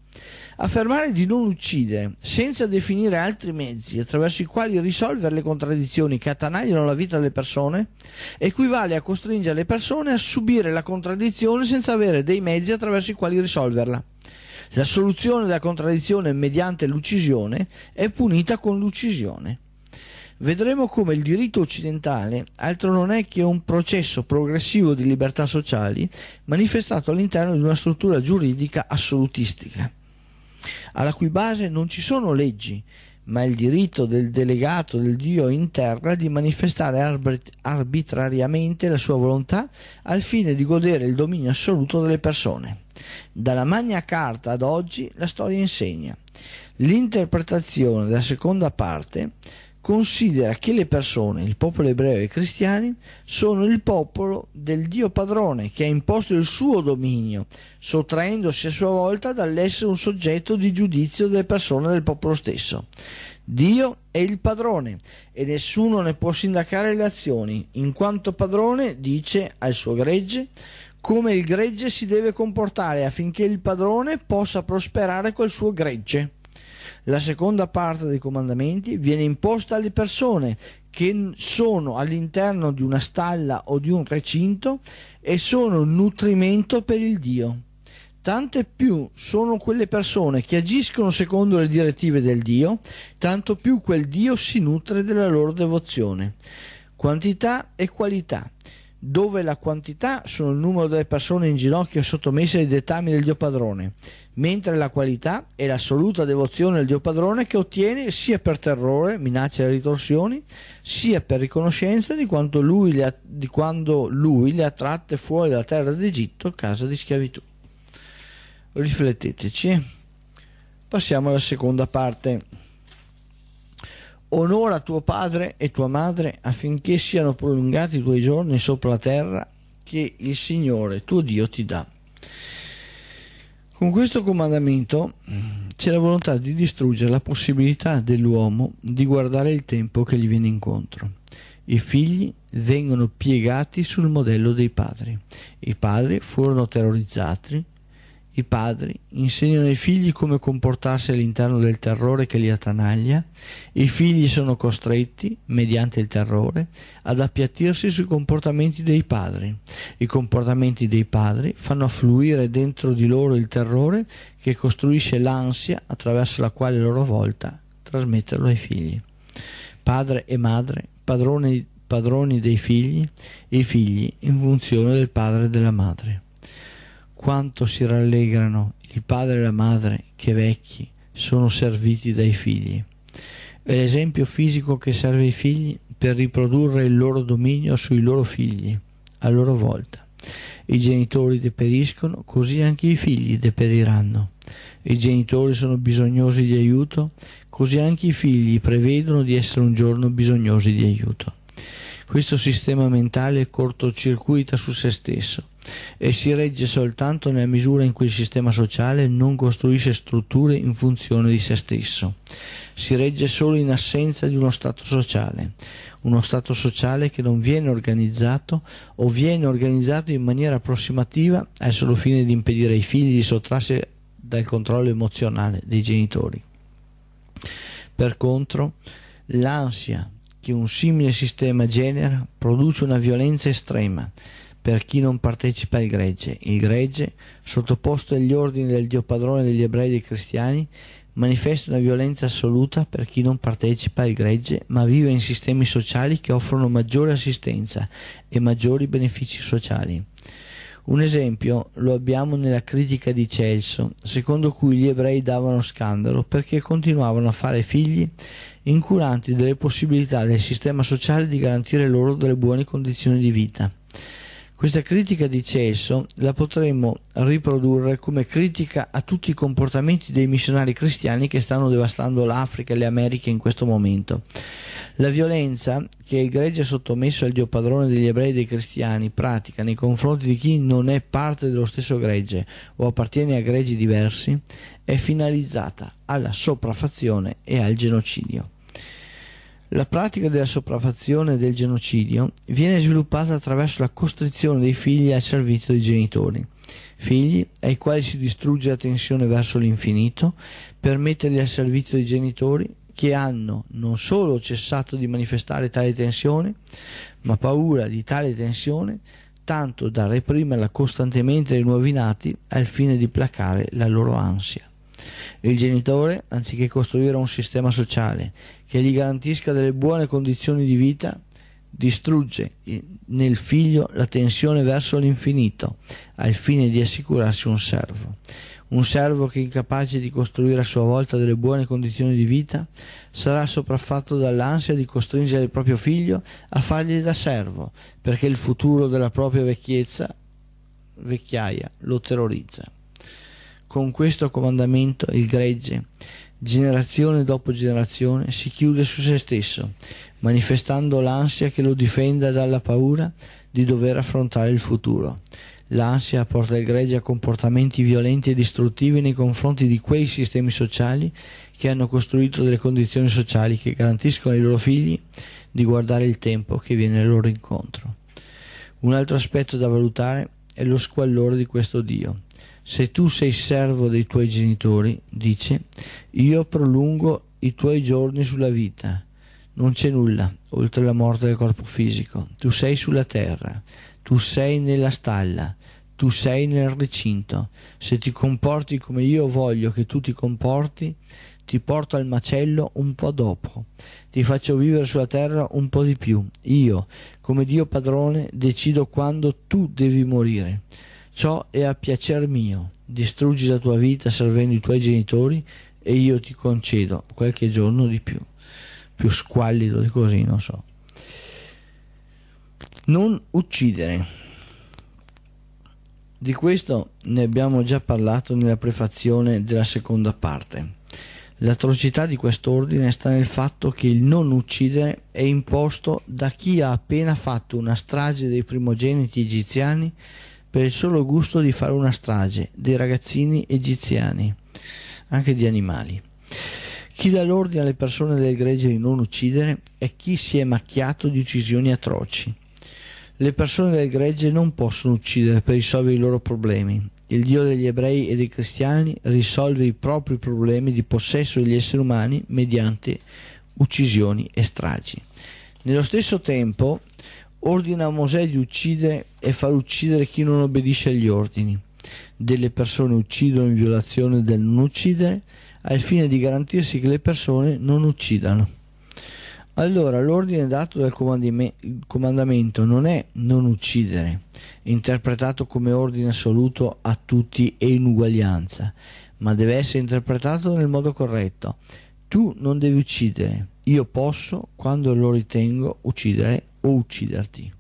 Affermare di non uccidere senza definire altri mezzi attraverso i quali risolvere le contraddizioni che attanagliano la vita delle persone equivale a costringere le persone a subire la contraddizione senza avere dei mezzi attraverso i quali risolverla. La soluzione della contraddizione mediante l'uccisione è punita con l'uccisione vedremo come il diritto occidentale altro non è che un processo progressivo di libertà sociali manifestato all'interno di una struttura giuridica assolutistica, alla cui base non ci sono leggi, ma il diritto del delegato del Dio in terra di manifestare arbitrariamente la sua volontà al fine di godere il dominio assoluto delle persone. Dalla Magna Carta ad oggi la storia insegna. L'interpretazione della seconda parte considera che le persone, il popolo ebreo e i cristiani, sono il popolo del Dio padrone che ha imposto il suo dominio, sottraendosi a sua volta dall'essere un soggetto di giudizio delle persone del popolo stesso. Dio è il padrone e nessuno ne può sindacare le azioni, in quanto padrone dice al suo gregge come il gregge si deve comportare affinché il padrone possa prosperare col suo gregge. La seconda parte dei comandamenti viene imposta alle persone che sono all'interno di una stalla o di un recinto e sono nutrimento per il Dio. Tante più sono quelle persone che agiscono secondo le direttive del Dio, tanto più quel Dio si nutre della loro devozione. Quantità e qualità dove la quantità sono il numero delle persone in ginocchio sottomesse ai dettami del Dio Padrone, mentre la qualità è l'assoluta devozione al Dio Padrone che ottiene sia per terrore, minacce e ritorsioni, sia per riconoscenza di, lui ha, di quando lui le ha tratte fuori dalla terra d'Egitto, casa di schiavitù. Rifletteteci. Passiamo alla seconda parte. Onora tuo padre e tua madre affinché siano prolungati i tuoi giorni sopra la terra che il Signore tuo Dio ti dà. Con questo comandamento mm, c'è la volontà di distruggere la possibilità dell'uomo di guardare il tempo che gli viene incontro. I figli vengono piegati sul modello dei padri. I padri furono terrorizzati i padri insegnano ai figli come comportarsi all'interno del terrore che li attanaglia, i figli sono costretti, mediante il terrore, ad appiattirsi sui comportamenti dei padri. I comportamenti dei padri fanno affluire dentro di loro il terrore che costruisce l'ansia attraverso la quale a loro volta trasmetterlo ai figli. Padre e madre, padroni, padroni dei figli, i figli in funzione del padre e della madre quanto si rallegrano il padre e la madre che vecchi sono serviti dai figli. È l'esempio fisico che serve ai figli per riprodurre il loro dominio sui loro figli, a loro volta. I genitori deperiscono, così anche i figli deperiranno. I genitori sono bisognosi di aiuto, così anche i figli prevedono di essere un giorno bisognosi di aiuto. Questo sistema mentale cortocircuita su se stesso e si regge soltanto nella misura in cui il sistema sociale non costruisce strutture in funzione di se stesso. Si regge solo in assenza di uno Stato sociale, uno Stato sociale che non viene organizzato o viene organizzato in maniera approssimativa al solo fine di impedire ai figli di sottrarsi dal controllo emozionale dei genitori. Per contro, l'ansia che un simile sistema genera produce una violenza estrema per chi non partecipa al gregge. Il gregge, sottoposto agli ordini del Dio padrone degli ebrei e dei cristiani, manifesta una violenza assoluta per chi non partecipa al gregge, ma vive in sistemi sociali che offrono maggiore assistenza e maggiori benefici sociali. Un esempio lo abbiamo nella critica di Celso, secondo cui gli ebrei davano scandalo perché continuavano a fare figli incuranti delle possibilità del sistema sociale di garantire loro delle buone condizioni di vita. Questa critica di Celso la potremmo riprodurre come critica a tutti i comportamenti dei missionari cristiani che stanno devastando l'Africa e le Americhe in questo momento. La violenza che il gregge sottomesso al Dio padrone degli ebrei e dei cristiani pratica nei confronti di chi non è parte dello stesso gregge o appartiene a greggi diversi è finalizzata alla sopraffazione e al genocidio. La pratica della sopraffazione e del genocidio viene sviluppata attraverso la costrizione dei figli al servizio dei genitori, figli ai quali si distrugge la tensione verso l'infinito per metterli al servizio dei genitori che hanno non solo cessato di manifestare tale tensione, ma paura di tale tensione tanto da reprimerla costantemente ai nuovi nati al fine di placare la loro ansia. Il genitore, anziché costruire un sistema sociale che gli garantisca delle buone condizioni di vita, distrugge nel figlio la tensione verso l'infinito, al fine di assicurarsi un servo. Un servo che, incapace di costruire a sua volta delle buone condizioni di vita, sarà sopraffatto dall'ansia di costringere il proprio figlio a fargli da servo, perché il futuro della propria vecchiezza, vecchiaia, lo terrorizza. Con questo comandamento il gregge generazione dopo generazione, si chiude su se stesso, manifestando l'ansia che lo difenda dalla paura di dover affrontare il futuro. L'ansia porta il gregge a comportamenti violenti e distruttivi nei confronti di quei sistemi sociali che hanno costruito delle condizioni sociali che garantiscono ai loro figli di guardare il tempo che viene al loro incontro. Un altro aspetto da valutare è lo squallore di questo Dio, se tu sei servo dei tuoi genitori, dice, io prolungo i tuoi giorni sulla vita. Non c'è nulla oltre la morte del corpo fisico. Tu sei sulla terra, tu sei nella stalla, tu sei nel recinto. Se ti comporti come io voglio che tu ti comporti, ti porto al macello un po' dopo, ti faccio vivere sulla terra un po' di più. Io, come Dio padrone, decido quando tu devi morire ciò è a piacer mio. Distruggi la tua vita servendo i tuoi genitori e io ti concedo qualche giorno di più. Più squallido di così, non so. Non uccidere. Di questo ne abbiamo già parlato nella prefazione della seconda parte. L'atrocità di quest'ordine sta nel fatto che il non uccidere è imposto da chi ha appena fatto una strage dei primogeniti egiziani per il solo gusto di fare una strage dei ragazzini egiziani, anche di animali. Chi dà l'ordine alle persone del gregge di non uccidere è chi si è macchiato di uccisioni atroci. Le persone del gregge non possono uccidere per risolvere i loro problemi. Il Dio degli ebrei e dei cristiani risolve i propri problemi di possesso degli esseri umani mediante uccisioni e stragi. Nello stesso tempo, ordina a Mosè di uccidere e far uccidere chi non obbedisce agli ordini. Delle persone uccidono in violazione del non uccidere, al fine di garantirsi che le persone non uccidano. Allora, l'ordine dato dal comandamento non è non uccidere, interpretato come ordine assoluto a tutti e in uguaglianza, ma deve essere interpretato nel modo corretto. Tu non devi uccidere, io posso, quando lo ritengo, uccidere o ucciderti.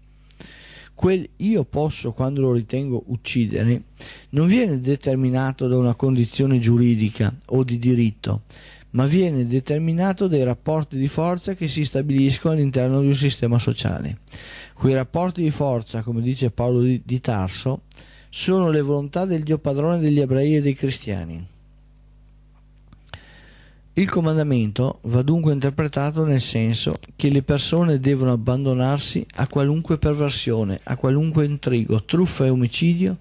Quel io posso quando lo ritengo uccidere non viene determinato da una condizione giuridica o di diritto, ma viene determinato dai rapporti di forza che si stabiliscono all'interno di un sistema sociale. Quei rapporti di forza, come dice Paolo di, Tarso, sono le volontà del Dio padrone degli ebrei e dei cristiani. Il comandamento va dunque interpretato nel senso che le persone devono abbandonarsi a qualunque perversione, a qualunque intrigo, truffa e omicidio,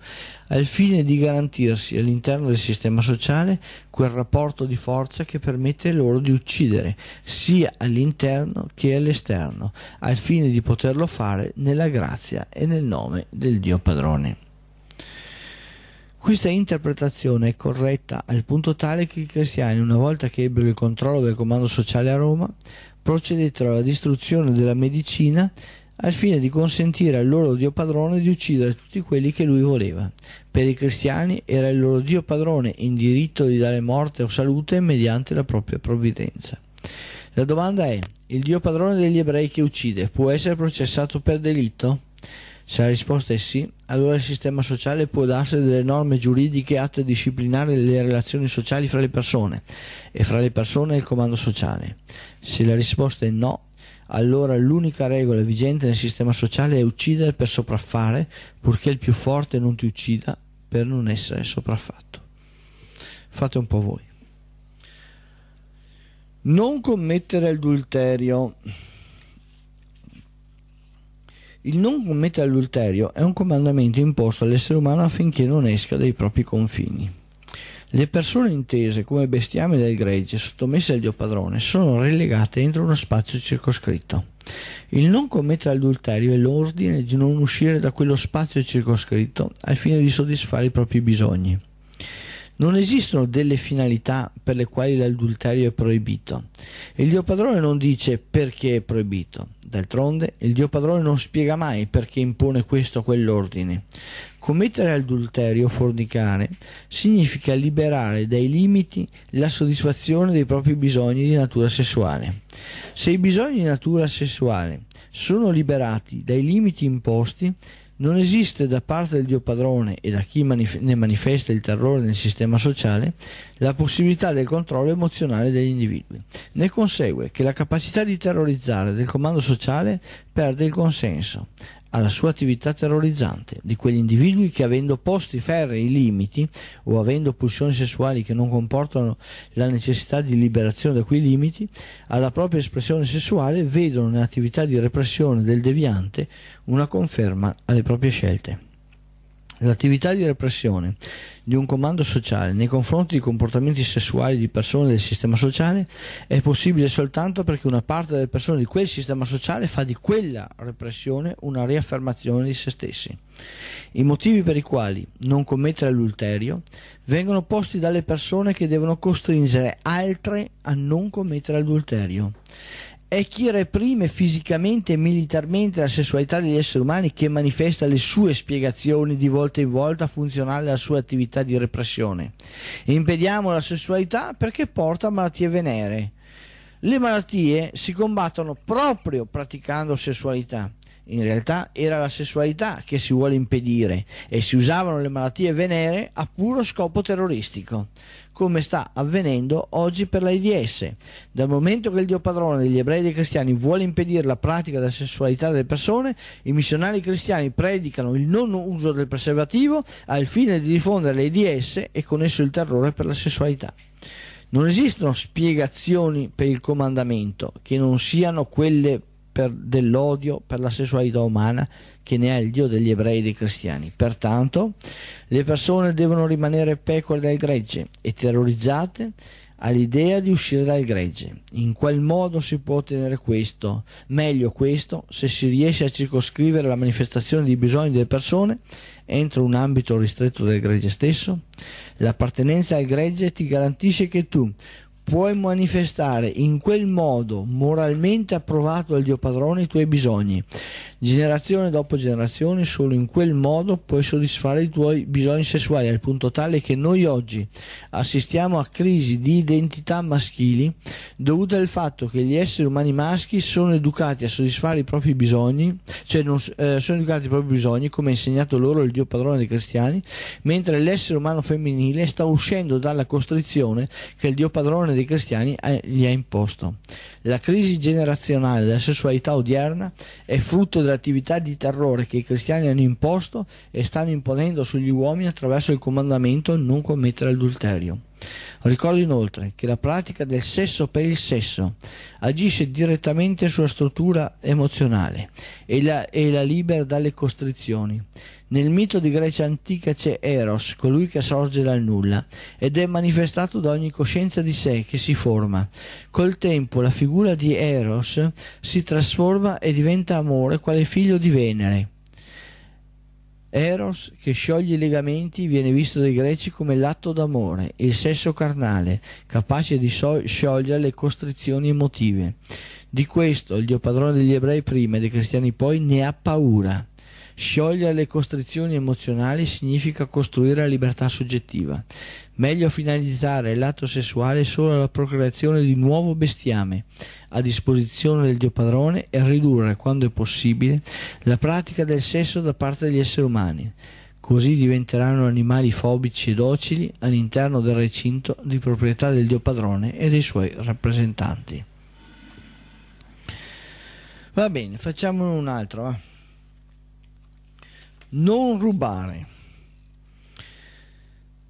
al fine di garantirsi all'interno del sistema sociale quel rapporto di forza che permette loro di uccidere, sia all'interno che all'esterno, al fine di poterlo fare nella grazia e nel nome del Dio Padrone. Questa interpretazione è corretta al punto tale che i cristiani, una volta che ebbero il controllo del comando sociale a Roma, procedettero alla distruzione della medicina al fine di consentire al loro Dio padrone di uccidere tutti quelli che lui voleva. Per i cristiani era il loro Dio padrone in diritto di dare morte o salute mediante la propria provvidenza. La domanda è, il Dio padrone degli ebrei che uccide può essere processato per delitto? Se la risposta è sì, allora il sistema sociale può darsi delle norme giuridiche atte a disciplinare le relazioni sociali fra le persone e fra le persone e il comando sociale. Se la risposta è no, allora l'unica regola vigente nel sistema sociale è uccidere per sopraffare, purché il più forte non ti uccida per non essere sopraffatto. Fate un po' voi. Non commettere adulterio. Il non commettere adulterio è un comandamento imposto all'essere umano affinché non esca dai propri confini. Le persone intese come bestiame del gregge, sottomesse al dio padrone, sono relegate entro uno spazio circoscritto. Il non commettere adulterio è l'ordine di non uscire da quello spazio circoscritto al fine di soddisfare i propri bisogni. Non esistono delle finalità per le quali l'adulterio è proibito. Il Dio padrone non dice perché è proibito. D'altronde, il Dio padrone non spiega mai perché impone questo o quell'ordine. Commettere adulterio o fornicare significa liberare dai limiti la soddisfazione dei propri bisogni di natura sessuale. Se i bisogni di natura sessuale sono liberati dai limiti imposti, non esiste da parte del Dio padrone e da chi manif ne manifesta il terrore nel sistema sociale la possibilità del controllo emozionale degli individui. Ne consegue che la capacità di terrorizzare del comando sociale perde il consenso, alla sua attività terrorizzante di quegli individui che avendo posti ferri i limiti o avendo pulsioni sessuali che non comportano la necessità di liberazione da quei limiti, alla propria espressione sessuale vedono nell'attività di repressione del deviante una conferma alle proprie scelte. L'attività di repressione di un comando sociale nei confronti di comportamenti sessuali di persone del sistema sociale è possibile soltanto perché una parte delle persone di quel sistema sociale fa di quella repressione una riaffermazione di se stessi. I motivi per i quali non commettere l'ulterio vengono posti dalle persone che devono costringere altre a non commettere adulterio è chi reprime fisicamente e militarmente la sessualità degli esseri umani che manifesta le sue spiegazioni di volta in volta funzionale alla sua attività di repressione. Impediamo la sessualità perché porta a malattie venere. Le malattie si combattono proprio praticando sessualità in realtà era la sessualità che si vuole impedire e si usavano le malattie venere a puro scopo terroristico, come sta avvenendo oggi per l'AIDS. Dal momento che il Dio padrone degli ebrei e dei cristiani vuole impedire la pratica della sessualità delle persone, i missionari cristiani predicano il non uso del preservativo al fine di diffondere l'AIDS e con esso il terrore per la sessualità. Non esistono spiegazioni per il comandamento che non siano quelle per dell'odio per la sessualità umana che ne ha il Dio degli ebrei e dei cristiani. Pertanto le persone devono rimanere pecore del gregge e terrorizzate all'idea di uscire dal gregge. In quel modo si può ottenere questo, meglio questo, se si riesce a circoscrivere la manifestazione di bisogni delle persone entro un ambito ristretto del gregge stesso. L'appartenenza al gregge ti garantisce che tu, puoi manifestare in quel modo moralmente approvato dal Dio padrone i tuoi bisogni generazione dopo generazione, solo in quel modo puoi soddisfare i tuoi bisogni sessuali, al punto tale che noi oggi assistiamo a crisi di identità maschili dovute al fatto che gli esseri umani maschi sono educati a soddisfare i propri bisogni, cioè non, eh, sono educati ai propri bisogni, come ha insegnato loro il Dio padrone dei cristiani, mentre l'essere umano femminile sta uscendo dalla costrizione che il Dio padrone dei cristiani eh, gli ha imposto. La crisi generazionale della sessualità odierna è frutto dell'attività di terrore che i cristiani hanno imposto e stanno imponendo sugli uomini attraverso il comandamento non commettere adulterio. Ricordo inoltre che la pratica del sesso per il sesso agisce direttamente sulla struttura emozionale e la, e la libera dalle costrizioni nel mito di Grecia antica c'è Eros, colui che sorge dal nulla, ed è manifestato da ogni coscienza di sé che si forma. Col tempo la figura di Eros si trasforma e diventa amore quale figlio di Venere. Eros, che scioglie i legamenti, viene visto dai greci come l'atto d'amore, il sesso carnale, capace di so- sciogliere le costrizioni emotive. Di questo il Dio padrone degli ebrei prima e dei cristiani poi ne ha paura. Sciogliere le costrizioni emozionali significa costruire la libertà soggettiva. Meglio finalizzare l'atto sessuale solo alla procreazione di nuovo bestiame a disposizione del Dio padrone e ridurre, quando è possibile, la pratica del sesso da parte degli esseri umani. Così diventeranno animali fobici e docili all'interno del recinto di proprietà del Dio padrone e dei suoi rappresentanti. Va bene, facciamone un altro. Va non rubare.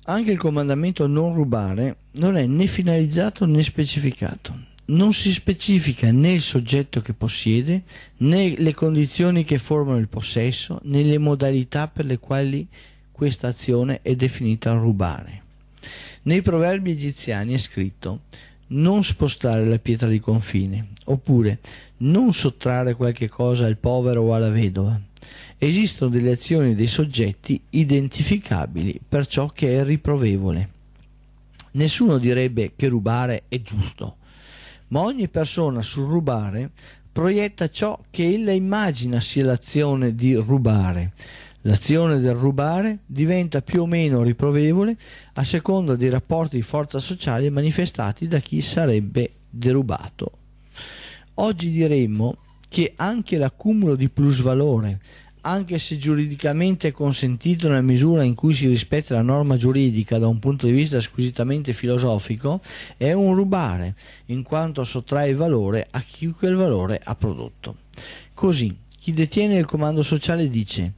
Anche il comandamento non rubare non è né finalizzato né specificato. Non si specifica né il soggetto che possiede, né le condizioni che formano il possesso, né le modalità per le quali questa azione è definita rubare. Nei proverbi egiziani è scritto non spostare la pietra di confine, oppure non sottrarre qualche cosa al povero o alla vedova esistono delle azioni dei soggetti identificabili per ciò che è riprovevole. Nessuno direbbe che rubare è giusto, ma ogni persona sul rubare proietta ciò che ella immagina sia l'azione di rubare. L'azione del rubare diventa più o meno riprovevole a seconda dei rapporti di forza sociale manifestati da chi sarebbe derubato. Oggi diremmo che anche l'accumulo di plusvalore anche se giuridicamente consentito nella misura in cui si rispetta la norma giuridica da un punto di vista squisitamente filosofico, è un rubare, in quanto sottrae valore a chi quel valore ha prodotto. Così, chi detiene il comando sociale dice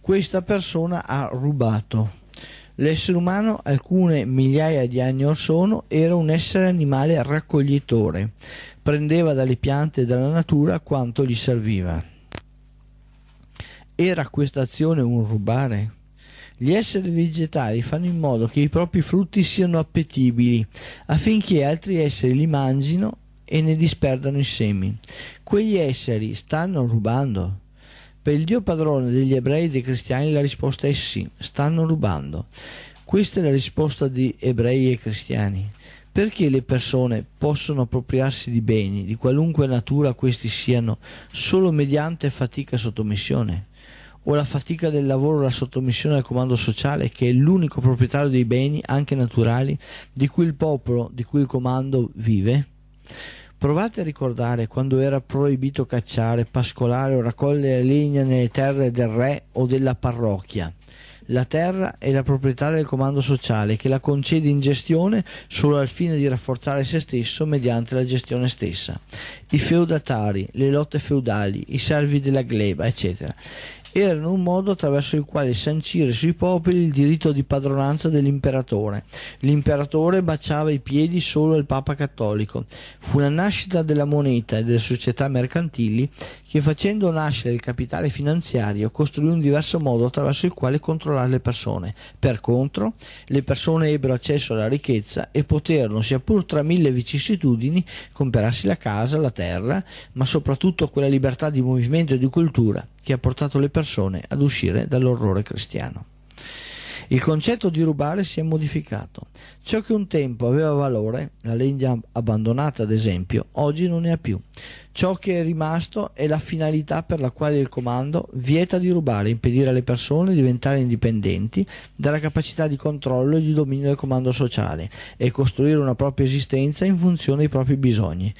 questa persona ha rubato. L'essere umano, alcune migliaia di anni or sono, era un essere animale raccoglitore, prendeva dalle piante e dalla natura quanto gli serviva. Era questa azione un rubare? Gli esseri vegetali fanno in modo che i propri frutti siano appetibili affinché altri esseri li mangino e ne disperdano i semi. Quegli esseri stanno rubando? Per il Dio padrone degli ebrei e dei cristiani la risposta è sì, stanno rubando. Questa è la risposta di ebrei e cristiani. Perché le persone possono appropriarsi di beni di qualunque natura questi siano solo mediante fatica e sottomissione? o la fatica del lavoro o la sottomissione al comando sociale che è l'unico proprietario dei beni, anche naturali, di cui il popolo, di cui il comando vive? Provate a ricordare quando era proibito cacciare, pascolare o raccogliere legna nelle terre del re o della parrocchia. La terra è la proprietà del comando sociale che la concede in gestione solo al fine di rafforzare se stesso mediante la gestione stessa. I feudatari, le lotte feudali, i servi della gleba, eccetera erano un modo attraverso il quale sancire sui popoli il diritto di padronanza dell'imperatore. L'imperatore baciava i piedi solo al Papa cattolico. Fu la nascita della moneta e delle società mercantili che facendo nascere il capitale finanziario costruì un diverso modo attraverso il quale controllare le persone. Per contro, le persone ebbero accesso alla ricchezza e poterono, sia pur tra mille vicissitudini, comperarsi la casa, la terra, ma soprattutto quella libertà di movimento e di cultura che ha portato le persone ad uscire dall'orrore cristiano. Il concetto di rubare si è modificato. Ciò che un tempo aveva valore, la legna abbandonata ad esempio, oggi non ne ha più. Ciò che è rimasto è la finalità per la quale il comando vieta di rubare, impedire alle persone di diventare indipendenti dalla capacità di controllo e di dominio del comando sociale e costruire una propria esistenza in funzione dei propri bisogni.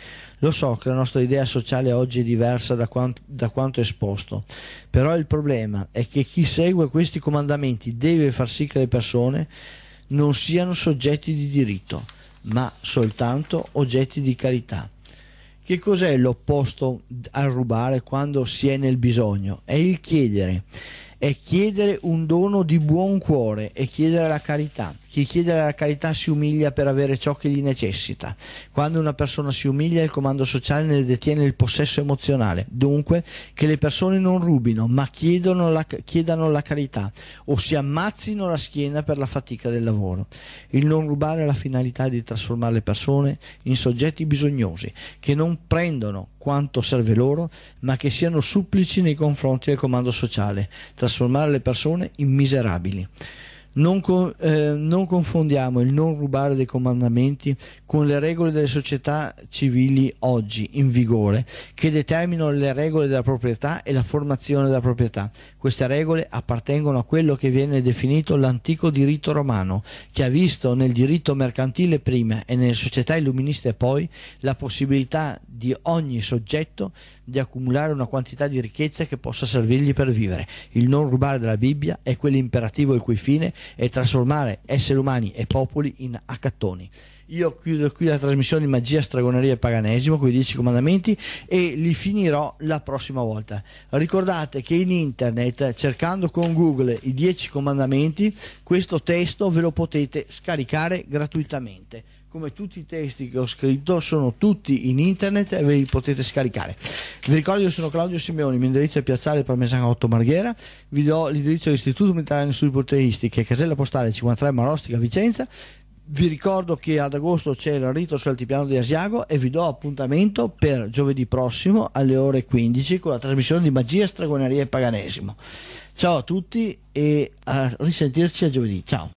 Lo so che la nostra idea sociale oggi è diversa da quanto, da quanto esposto, però il problema è che chi segue questi comandamenti deve far sì che le persone non siano soggetti di diritto, ma soltanto oggetti di carità. Che cos'è l'opposto al rubare quando si è nel bisogno? È il chiedere, è chiedere un dono di buon cuore, è chiedere la carità. Chi chiede la carità si umilia per avere ciò che gli necessita. Quando una persona si umilia, il comando sociale ne detiene il possesso emozionale. Dunque, che le persone non rubino, ma la, chiedano la carità o si ammazzino la schiena per la fatica del lavoro. Il non rubare ha la finalità di trasformare le persone in soggetti bisognosi, che non prendono quanto serve loro, ma che siano supplici nei confronti del comando sociale, trasformare le persone in miserabili. Non, con, eh, non confondiamo il non rubare dei comandamenti con le regole delle società civili oggi in vigore che determinano le regole della proprietà e la formazione della proprietà. Queste regole appartengono a quello che viene definito l'antico diritto romano, che ha visto nel diritto mercantile prima e nelle società illuministe poi la possibilità di ogni soggetto di accumulare una quantità di ricchezza che possa servirgli per vivere. Il non rubare della Bibbia è quell'imperativo il cui fine è trasformare esseri umani e popoli in accattoni. Io chiudo qui la trasmissione di Magia, Stragoneria e Paganesimo con i 10 comandamenti e li finirò la prossima volta. Ricordate che in internet, cercando con Google i 10 comandamenti, questo testo ve lo potete scaricare gratuitamente. Come tutti i testi che ho scritto sono tutti in internet e ve li potete scaricare. Vi ricordo, io sono Claudio Simeoni, mi indirizzo a Piazzale Parmesano 8 Marghera, vi do l'indirizzo dell'Istituto Militare di Studi Proteistiche, casella postale 53 Marostica, Vicenza vi ricordo che ad agosto c'è il rito sul altipiano di Asiago e vi do appuntamento per giovedì prossimo alle ore 15 con la trasmissione di magia, Stragoneria e paganesimo. Ciao a tutti e a risentirci a giovedì. Ciao.